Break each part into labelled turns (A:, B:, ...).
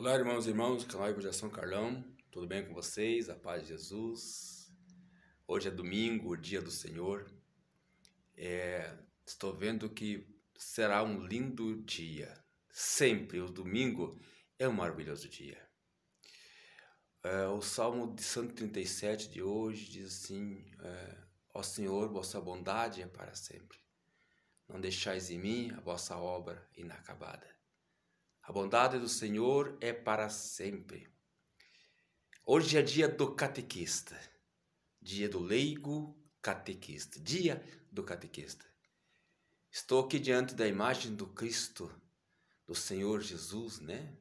A: Olá, irmãos e irmãos do canal São Carlão, tudo bem com vocês? A paz de Jesus. Hoje é domingo, o dia do Senhor. É, estou vendo que será um lindo dia. Sempre o domingo é um maravilhoso dia. É, o Salmo de 137 de hoje diz assim: é, Ó Senhor, vossa bondade é para sempre. Não deixais em mim a vossa obra inacabada. A bondade do Senhor é para sempre. Hoje é dia do catequista, dia do leigo catequista, dia do catequista. Estou aqui diante da imagem do Cristo, do Senhor Jesus, né?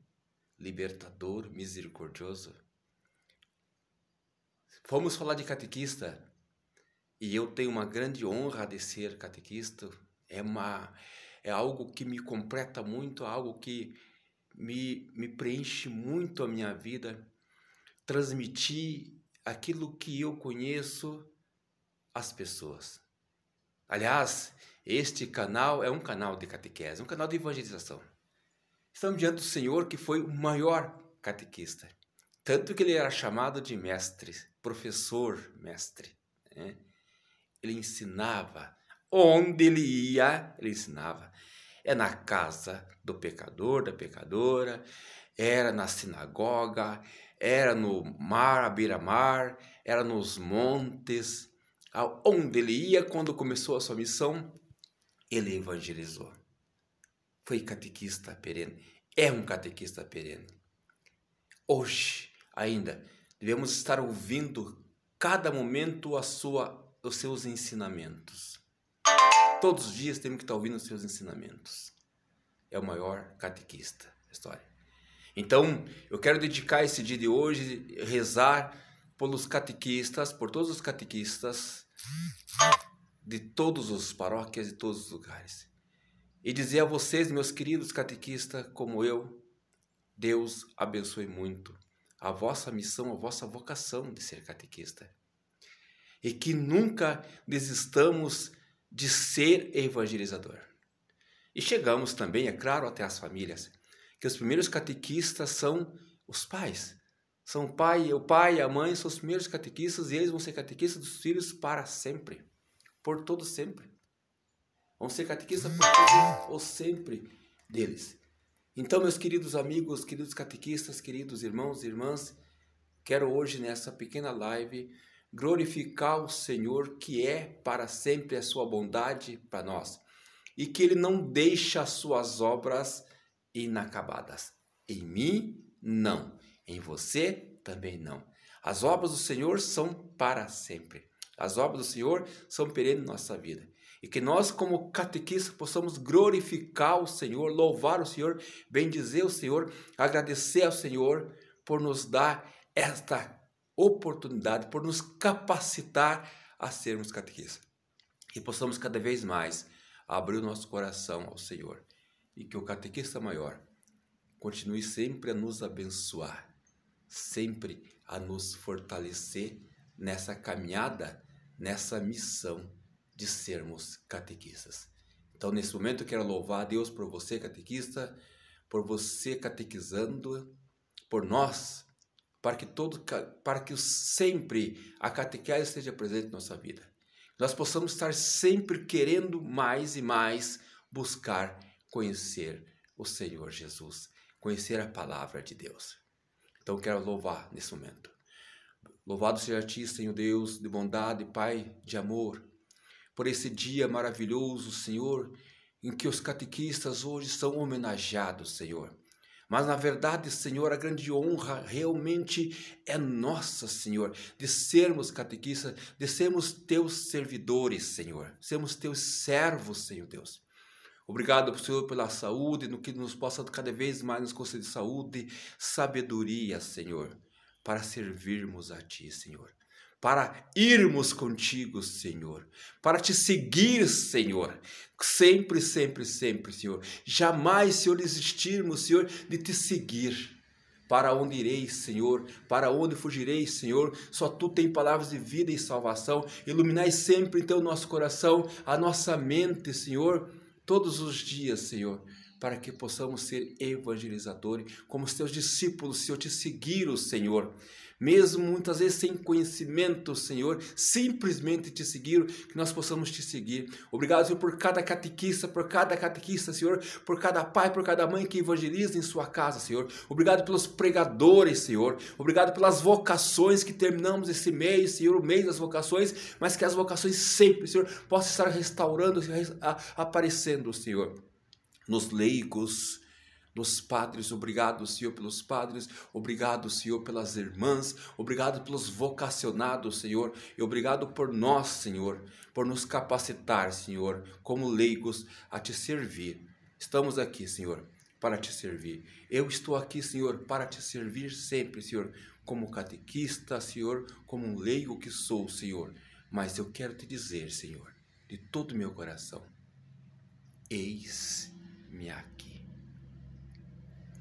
A: Libertador, misericordioso. Fomos falar de catequista e eu tenho uma grande honra de ser catequista. É uma é algo que me completa muito, algo que me, me preenche muito a minha vida, transmitir aquilo que eu conheço às pessoas. Aliás, este canal é um canal de catequese, um canal de evangelização. Estamos diante do Senhor que foi o maior catequista, tanto que ele era chamado de mestre, professor mestre. Né? Ele ensinava, onde ele ia, ele ensinava. É na casa do pecador, da pecadora, era na sinagoga, era no mar, à beira-mar, era nos montes, aonde ele ia quando começou a sua missão, ele evangelizou. Foi catequista perene, é um catequista perene. Hoje ainda devemos estar ouvindo cada momento a sua os seus ensinamentos. Todos os dias temos que estar tá ouvindo os seus ensinamentos. É o maior catequista da história. Então, eu quero dedicar esse dia de hoje, rezar pelos catequistas, por todos os catequistas de todos os paróquias e todos os lugares. E dizer a vocês, meus queridos catequistas, como eu, Deus abençoe muito a vossa missão, a vossa vocação de ser catequista. E que nunca desistamos de ser evangelizador. E chegamos também, é claro, até as famílias, que os primeiros catequistas são os pais. São o pai, o pai e a mãe são os primeiros catequistas e eles vão ser catequistas dos filhos para sempre, por todo sempre. Vão ser catequistas por todo o sempre deles. Então, meus queridos amigos, queridos catequistas, queridos irmãos e irmãs, quero hoje nessa pequena live glorificar o Senhor, que é para sempre a sua bondade para nós, e que ele não deixa as suas obras inacabadas. Em mim, não. Em você, também não. As obras do Senhor são para sempre. As obras do Senhor são perene na nossa vida. E que nós, como catequistas, possamos glorificar o Senhor, louvar o Senhor, bendizer o Senhor, agradecer ao Senhor por nos dar esta oportunidade, por nos capacitar a sermos catequistas. E possamos cada vez mais abrir o nosso coração ao Senhor. E que o catequista maior continue sempre a nos abençoar, sempre a nos fortalecer nessa caminhada, nessa missão de sermos catequistas. Então, nesse momento, eu quero louvar a Deus por você, catequista, por você catequizando, por nós para que, todo, para que sempre a catequese esteja presente em nossa vida. Nós possamos estar sempre querendo mais e mais buscar conhecer o Senhor Jesus, conhecer a palavra de Deus. Então quero louvar nesse momento. Louvado seja a ti, Senhor Deus, de bondade, Pai de amor, por esse dia maravilhoso, Senhor, em que os catequistas hoje são homenageados, Senhor. Mas na verdade, Senhor, a grande honra realmente é nossa, Senhor, de sermos catequistas, de sermos teus servidores, Senhor, sermos teus servos, Senhor Deus. Obrigado, Senhor, pela saúde, no que nos possa cada vez mais nos conceder saúde, sabedoria, Senhor, para servirmos a Ti, Senhor para irmos contigo, Senhor, para te seguir, Senhor. Sempre, sempre, sempre, Senhor. Jamais, Senhor, desistirmos, Senhor, de te seguir. Para onde irei, Senhor? Para onde fugirei, Senhor? Só tu tem palavras de vida e salvação. Iluminai sempre, então, nosso coração, a nossa mente, Senhor, todos os dias, Senhor para que possamos ser evangelizadores, como seus discípulos, Senhor, te seguir o Senhor. Mesmo muitas vezes sem conhecimento, Senhor, simplesmente te seguir, que nós possamos te seguir. Obrigado, Senhor, por cada catequista, por cada catequista, Senhor, por cada pai, por cada mãe que evangeliza em sua casa, Senhor. Obrigado pelos pregadores, Senhor. Obrigado pelas vocações que terminamos esse mês, Senhor, o mês das vocações, mas que as vocações sempre, Senhor, possam estar restaurando, aparecendo, Senhor nos leigos, nos padres, obrigado, Senhor, pelos padres, obrigado, Senhor, pelas irmãs, obrigado pelos vocacionados, Senhor, e obrigado por nós, Senhor, por nos capacitar, Senhor, como leigos, a te servir. Estamos aqui, Senhor, para te servir. Eu estou aqui, Senhor, para te servir sempre, Senhor, como catequista, Senhor, como um leigo que sou, Senhor. Mas eu quero te dizer, Senhor, de todo o meu coração, eis me aqui.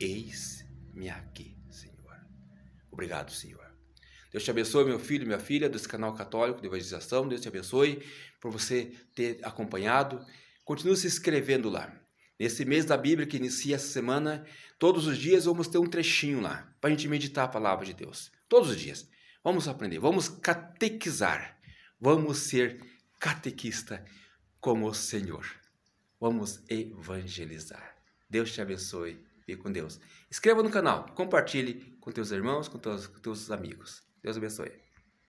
A: Eis-me aqui, Senhor. Obrigado, Senhor. Deus te abençoe, meu filho, minha filha, desse canal católico de evangelização. Deus te abençoe por você ter acompanhado. Continue se inscrevendo lá. Nesse mês da Bíblia que inicia essa semana, todos os dias vamos ter um trechinho lá para a gente meditar a palavra de Deus. Todos os dias. Vamos aprender, vamos catequizar. Vamos ser catequista como o Senhor. Vamos evangelizar. Deus te abençoe. Fique com Deus. Inscreva no canal, compartilhe com teus irmãos, com teus, com teus amigos. Deus abençoe.